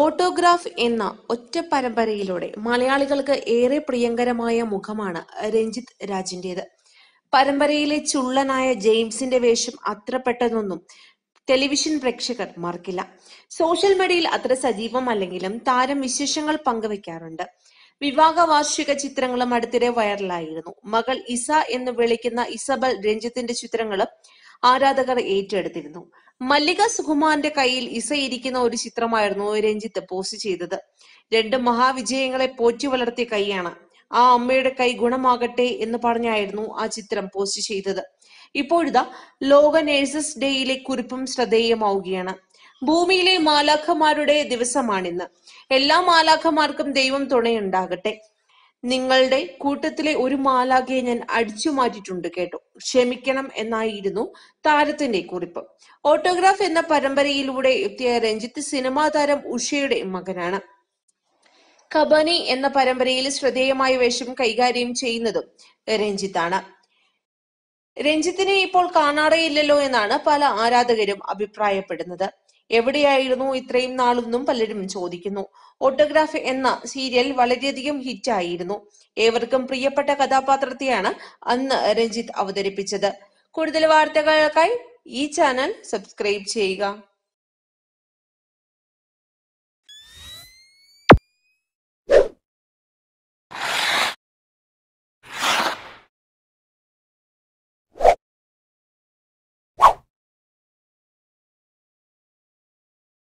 autograph എന്ന ഒറ്റ പരമ്പരയിലൂടെ മലയാളികൾക്ക് ഏറെ പ്രിയങ്കരമായ മുഖമാണ് രഞ്ജിത്ത് രാജിൻ്റെത് പരമ്പരയിലെ ചുള്ളനായ ജെയിംസിന്റെ വേഷം അത്ര പെട്ടെന്നൊന്നും ടെലിവിഷൻ പ്രേക്ഷകർ മറക്കില്ല സോഷ്യൽ മീഡിയയിൽ അത്ര സജീവമല്ലെങ്കിലും താരം വിശേഷങ്ങൾ പങ്കുവെക്കാറുണ്ട് വിവാഹ വാർഷിക ചിത്രങ്ങളും അടുത്തിടെ വൈറലായിരുന്നു മകൾ ഇസ എന്ന് വിളിക്കുന്ന ഇസബൽ രഞ്ജിത്തിന്റെ ചിത്രങ്ങളും ആരാധകർ ഏറ്റെടുത്തിരുന്നു മല്ലിക സുകുമാറിന്റെ കയ്യിൽ ഇസയിരിക്കുന്ന ഒരു ചിത്രമായിരുന്നു രഞ്ജിത്ത് പോസ്റ്റ് ചെയ്തത് രണ്ട് മഹാവിജയങ്ങളെ പോറ്റി വളർത്തിയ കൈയാണ് ആ അമ്മയുടെ കൈ ഗുണമാകട്ടെ എന്ന് പറഞ്ഞായിരുന്നു ആ ചിത്രം പോസ്റ്റ് ചെയ്തത് ഇപ്പോഴിതാ ലോക നേഴ്സസ് ഡേയിലെ കുറിപ്പും ശ്രദ്ധേയമാവുകയാണ് ഭൂമിയിലെ മാലാഖമാരുടെ ദിവസമാണിന്ന് എല്ലാ മാലാഖമാർക്കും ദൈവം തുണയുണ്ടാകട്ടെ നിങ്ങളുടെ കൂട്ടത്തിലെ ഒരു മാലാഖയെ ഞാൻ അടിച്ചു മാറ്റിയിട്ടുണ്ട് കേട്ടോ ക്ഷമിക്കണം എന്നായിരുന്നു താരത്തിന്റെ കുറിപ്പ് ഓട്ടോഗ്രാഫ് എന്ന പരമ്പരയിലൂടെ എത്തിയ രഞ്ജിത്ത് സിനിമാ താരം ഉഷയുടെ മകനാണ് കബനി എന്ന പരമ്പരയിൽ ശ്രദ്ധേയമായ വേഷം കൈകാര്യം ചെയ്യുന്നതും രഞ്ജിത്താണ് രഞ്ജിത്തിനെ ഇപ്പോൾ കാണാറേയില്ലല്ലോ എന്നാണ് പല ആരാധകരും അഭിപ്രായപ്പെടുന്നത് എവിടെയായിരുന്നു ഇത്രയും നാളെന്നും പലരും ചോദിക്കുന്നു ഓട്ടോഗ്രാഫ് എന്ന സീരിയൽ വളരെയധികം ഹിറ്റായിരുന്നു ഏവർക്കും പ്രിയപ്പെട്ട കഥാപാത്രത്തെയാണ് അന്ന് രഞ്ജിത്ത് അവതരിപ്പിച്ചത് കൂടുതൽ വാർത്തകൾക്കായി ഈ ചാനൽ സബ്സ്ക്രൈബ് ചെയ്യുക